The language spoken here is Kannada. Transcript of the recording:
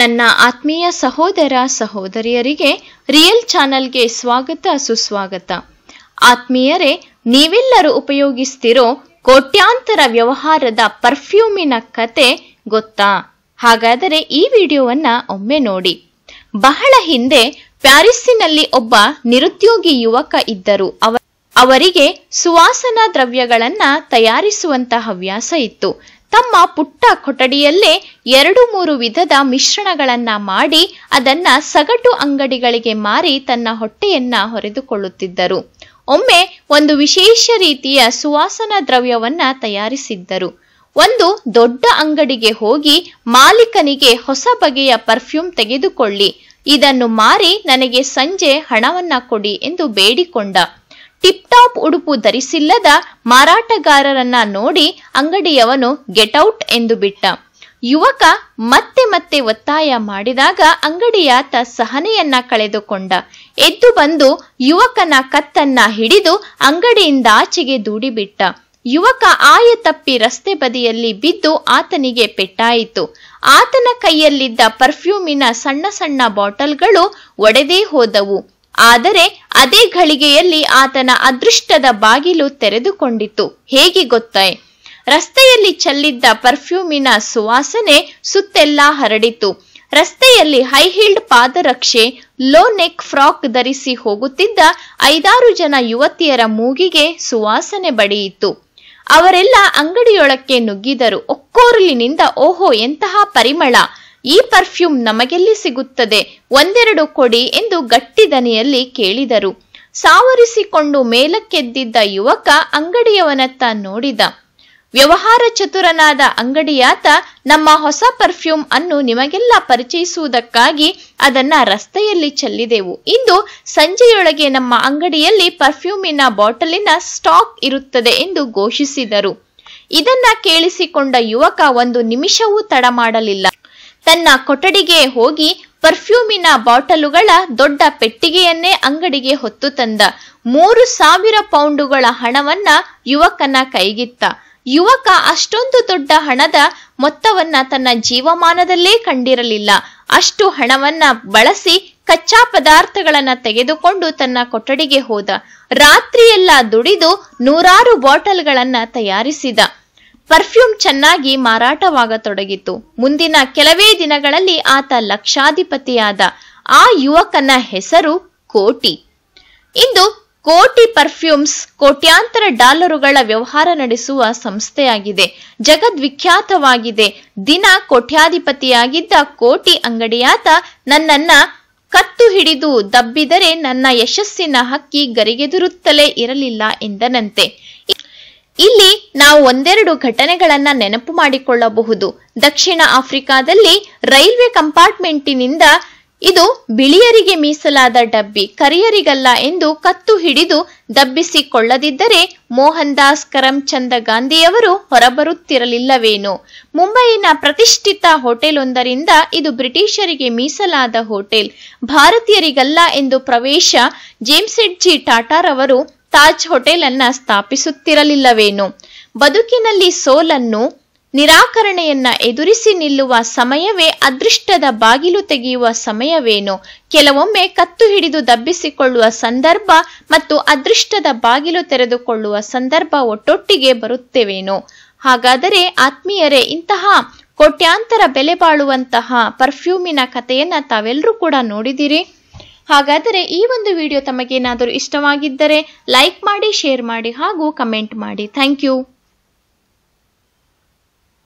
ನನ್ನ ಆತ್ಮೀಯ ಸಹೋದರ ಸಹೋದರಿಯರಿಗೆ ರಿಯಲ್ ಚಾನಲ್ಗೆ ಸ್ವಾಗತ ಸುಸ್ವಾಗತ ಆತ್ಮೀಯರೇ ನೀವೆಲ್ಲರೂ ಉಪಯೋಗಿಸ್ತಿರೋ ಕೋಟ್ಯಾಂತರ ವ್ಯವಹಾರದ ಪರ್ಫ್ಯೂಮಿನ ಕತೆ ಗೊತ್ತಾ ಹಾಗಾದರೆ ಈ ವಿಡಿಯೋವನ್ನ ಒಮ್ಮೆ ನೋಡಿ ಬಹಳ ಹಿಂದೆ ಪ್ಯಾರಿಸ್ಸಿನಲ್ಲಿ ಒಬ್ಬ ನಿರುದ್ಯೋಗಿ ಯುವಕ ಇದ್ದರು ಅವರಿಗೆ ಸುವಾಸನಾ ದ್ರವ್ಯಗಳನ್ನ ತಯಾರಿಸುವಂತಹ ಹವ್ಯಾಸ ಇತ್ತು ತಮ್ಮ ಪುಟ್ಟ ಕೊಠಡಿಯಲ್ಲೇ ಎರಡು ಮೂರು ವಿಧದ ಮಿಶ್ರಣಗಳನ್ನ ಮಾಡಿ ಅದನ್ನ ಸಗಟು ಅಂಗಡಿಗಳಿಗೆ ಮಾರಿ ತನ್ನ ಹೊಟ್ಟೆಯನ್ನ ಹೊರೆದುಕೊಳ್ಳುತ್ತಿದ್ದರು ಒಮ್ಮೆ ಒಂದು ವಿಶೇಷ ರೀತಿಯ ಸುವಾಸನಾ ದ್ರವ್ಯವನ್ನ ತಯಾರಿಸಿದ್ದರು ಒಂದು ದೊಡ್ಡ ಅಂಗಡಿಗೆ ಹೋಗಿ ಮಾಲೀಕನಿಗೆ ಹೊಸ ಬಗೆಯ ಪರ್ಫ್ಯೂಮ್ ತೆಗೆದುಕೊಳ್ಳಿ ಇದನ್ನು ಮಾರಿ ನನಗೆ ಸಂಜೆ ಹಣವನ್ನ ಕೊಡಿ ಎಂದು ಬೇಡಿಕೊಂಡ ಟಿಪ್ ಟಾಪ್ ಉಡುಪು ಧರಿಸಿಲ್ಲದ ಮಾರಾಟಗಾರರನ್ನ ನೋಡಿ ಅಂಗಡಿಯವನು ಗೆಟೌಟ್ ಎಂದು ಬಿಟ್ಟ ಯುವಕ ಮತ್ತೆ ಮತ್ತೆ ಒತ್ತಾಯ ಮಾಡಿದಾಗ ಅಂಗಡಿಯಾತ ಸಹನೆಯನ್ನ ಕಳೆದುಕೊಂಡ ಎದ್ದು ಬಂದು ಯುವಕನ ಕತ್ತನ್ನ ಹಿಡಿದು ಅಂಗಡಿಯಿಂದ ಆಚೆಗೆ ದೂಡಿಬಿಟ್ಟ ಯುವಕ ಆಯ ತಪ್ಪಿ ರಸ್ತೆ ಬದಿಯಲ್ಲಿ ಬಿದ್ದು ಆತನಿಗೆ ಪೆಟ್ಟಾಯಿತು ಆತನ ಕೈಯಲ್ಲಿದ್ದ ಪರ್ಫ್ಯೂಮಿನ ಸಣ್ಣ ಸಣ್ಣ ಬಾಟಲ್ಗಳು ಒಡೆದೇ ಹೋದವು ಆದರೆ ಅದೇ ಘಳಿಗೆಯಲ್ಲಿ ಆತನ ಅದೃಷ್ಟದ ಬಾಗಿಲು ತೆರೆದುಕೊಂಡಿತು ಹೇಗೆ ಗೊತ್ತೈ ರಸ್ತೆಯಲ್ಲಿ ಚೆಲ್ಲಿದ್ದ ಪರ್ಫ್ಯೂಮಿನ ಸುವಾಸನೆ ಸುತ್ತೆಲ್ಲ ಹರಡಿತು ರಸ್ತೆಯಲ್ಲಿ ಹೈಹೀಲ್ಡ್ ಪಾದರಕ್ಷೆ ಲೋ ನೆಕ್ ಫ್ರಾಕ್ ಧರಿಸಿ ಹೋಗುತ್ತಿದ್ದ ಐದಾರು ಜನ ಯುವತಿಯರ ಮೂಗಿಗೆ ಸುವಾಸನೆ ಬಡಿಯಿತು ಅವರೆಲ್ಲ ಅಂಗಡಿಯೊಳಕ್ಕೆ ನುಗ್ಗಿದರು ಒಕ್ಕೋರಲಿನಿಂದ ಓಹೋ ಎಂತಹ ಪರಿಮಳ ಈ ಪರ್ಫ್ಯೂಮ್ ನಮಗೆಲ್ಲಿ ಸಿಗುತ್ತದೆ ಒಂದೆರಡು ಕೊಡಿ ಎಂದು ಗಟ್ಟಿ ದನಿಯಲ್ಲಿ ಕೇಳಿದರು ಸಾವರಿಸಿಕೊಂಡು ಮೇಲಕ್ಕೆದ್ದಿದ್ದ ಯುವಕ ಅಂಗಡಿಯವನತ್ತ ನೋಡಿದ ವ್ಯವಹಾರ ಚತುರನಾದ ಅಂಗಡಿಯಾತ ನಮ್ಮ ಹೊಸ ಪರ್ಫ್ಯೂಮ್ ಅನ್ನು ನಿಮಗೆಲ್ಲ ಪರಿಚಯಿಸುವುದಕ್ಕಾಗಿ ಅದನ್ನ ರಸ್ತೆಯಲ್ಲಿ ಚೆಲ್ಲಿದೆವು ಇಂದು ಸಂಜೆಯೊಳಗೆ ನಮ್ಮ ಅಂಗಡಿಯಲ್ಲಿ ಪರ್ಫ್ಯೂಮಿನ ಬಾಟಲಿನ ಸ್ಟಾಕ್ ಇರುತ್ತದೆ ಎಂದು ಘೋಷಿಸಿದರು ಇದನ್ನ ಕೇಳಿಸಿಕೊಂಡ ಯುವಕ ಒಂದು ನಿಮಿಷವೂ ತಡ ಮಾಡಲಿಲ್ಲ ತನ್ನ ಕೊಠಡಿಗೆ ಹೋಗಿ ಪರ್ಫ್ಯೂಮಿನ ಬಾಟಲುಗಳ ದೊಡ್ಡ ಪೆಟ್ಟಿಗೆಯನ್ನೇ ಅಂಗಡಿಗೆ ಹೊತ್ತು ತಂದ ಮೂರು ಸಾವಿರ ಪೌಂಡುಗಳ ಹಣವನ್ನ ಯುವಕನ ಕೈಗಿತ್ತ ಯುವಕ ಅಷ್ಟೊಂದು ದೊಡ್ಡ ಹಣದ ಮೊತ್ತವನ್ನ ತನ್ನ ಜೀವಮಾನದಲ್ಲೇ ಕಂಡಿರಲಿಲ್ಲ ಅಷ್ಟು ಹಣವನ್ನ ಬಳಸಿ ಕಚ್ಚಾ ಪದಾರ್ಥಗಳನ್ನ ತೆಗೆದುಕೊಂಡು ತನ್ನ ಕೊಠಡಿಗೆ ಹೋದ ರಾತ್ರಿಯೆಲ್ಲ ದುಡಿದು ನೂರಾರು ಬಾಟಲ್ಗಳನ್ನ ತಯಾರಿಸಿದ ಪರ್ಫ್ಯೂಮ್ ಚೆನ್ನಾಗಿ ಮಾರಾಟವಾಗತೊಡಗಿತು ಮುಂದಿನ ಕೆಲವೇ ದಿನಗಳಲ್ಲಿ ಆತ ಲಕ್ಷಾಧಿಪತಿಯಾದ ಆ ಯುವಕನ ಹೆಸರು ಕೋಟಿ ಇಂದು ಕೋಟಿ ಪರ್ಫ್ಯೂಮ್ಸ್ ಕೋಟ್ಯಾಂತರ ಡಾಲರುಗಳ ವ್ಯವಹಾರ ನಡೆಸುವ ಸಂಸ್ಥೆಯಾಗಿದೆ ಜಗದ್ವಿಖ್ಯಾತವಾಗಿದೆ ದಿನ ಕೋಟ್ಯಾಧಿಪತಿಯಾಗಿದ್ದ ಕೋಟಿ ಅಂಗಡಿಯಾತ ನನ್ನನ್ನ ಕತ್ತು ಹಿಡಿದು ದಬ್ಬಿದರೆ ನನ್ನ ಯಶಸ್ಸಿನ ಹಕ್ಕಿ ಗರಿಗೆದುರುತ್ತಲೇ ಇರಲಿಲ್ಲ ಎಂದನಂತೆ ಇಲ್ಲಿ ನಾವು ಒಂದೆರಡು ಘಟನೆಗಳನ್ನ ನೆನಪು ಮಾಡಿಕೊಳ್ಳಬಹುದು ದಕ್ಷಿಣ ಆಫ್ರಿಕಾದಲ್ಲಿ ರೈಲ್ವೆ ಕಂಪಾರ್ಟ್ಮೆಂಟಿನಿಂದ ಇದು ಬಿಳಿಯರಿಗೆ ಮೀಸಲಾದ ಡಬ್ಬಿ ಕರಿಯರಿಗಲ್ಲ ಎಂದು ಕತ್ತು ಹಿಡಿದು ದಬ್ಬಿಸಿಕೊಳ್ಳದಿದ್ದರೆ ಮೋಹನ್ ದಾಸ್ ಕರಮ್ಚಂದ ಗಾಂಧಿಯವರು ಹೊರಬರುತ್ತಿರಲಿಲ್ಲವೇನೋ ಮುಂಬೈನ ಪ್ರತಿಷ್ಠಿತ ಹೋಟೆಲ್ ಒಂದರಿಂದ ಇದು ಬ್ರಿಟಿಷರಿಗೆ ಮೀಸಲಾದ ಹೋಟೆಲ್ ಭಾರತೀಯರಿಗಲ್ಲ ಎಂದು ಪ್ರವೇಶ ಜೇಮ್ಸೆಡ್ಜಿ ಟಾಟಾರವರು ತಾಜ್ ಹೋಟೆಲ್ ಅನ್ನ ಸ್ಥಾಪಿಸುತ್ತಿರಲಿಲ್ಲವೇನು ಬದುಕಿನಲ್ಲಿ ಸೋಲನ್ನು ನಿರಾಕರಣೆಯನ್ನ ಎದುರಿಸಿ ನಿಲ್ಲುವ ಸಮಯವೇ ಅದೃಷ್ಟದ ಬಾಗಿಲು ತೆಗೆಯುವ ಸಮಯವೇನು ಕೆಲವೊಮ್ಮೆ ಕತ್ತು ಹಿಡಿದು ದಬ್ಬಿಸಿಕೊಳ್ಳುವ ಸಂದರ್ಭ ಮತ್ತು ಅದೃಷ್ಟದ ಬಾಗಿಲು ತೆರೆದುಕೊಳ್ಳುವ ಸಂದರ್ಭ ಒಟ್ಟೊಟ್ಟಿಗೆ ಬರುತ್ತೇವೇನು ಹಾಗಾದರೆ ಆತ್ಮೀಯರೇ ಇಂತಹ ಕೋಟ್ಯಾಂತರ ಬೆಲೆ ಬಾಳುವಂತಹ ಪರ್ಫ್ಯೂಮಿನ ಕಥೆಯನ್ನ ತಾವೆಲ್ಲರೂ ಕೂಡ ನೋಡಿದಿರಿ ಹಾಗಾದರೆ ಈ ಒಂದು ವಿಡಿಯೋ ತಮಗೇನಾದರೂ ಇಷ್ಟವಾಗಿದ್ದರೆ ಲೈಕ್ ಮಾಡಿ ಶೇರ್ ಮಾಡಿ ಹಾಗೂ ಕಮೆಂಟ್ ಮಾಡಿ ಥ್ಯಾಂಕ್ ಯು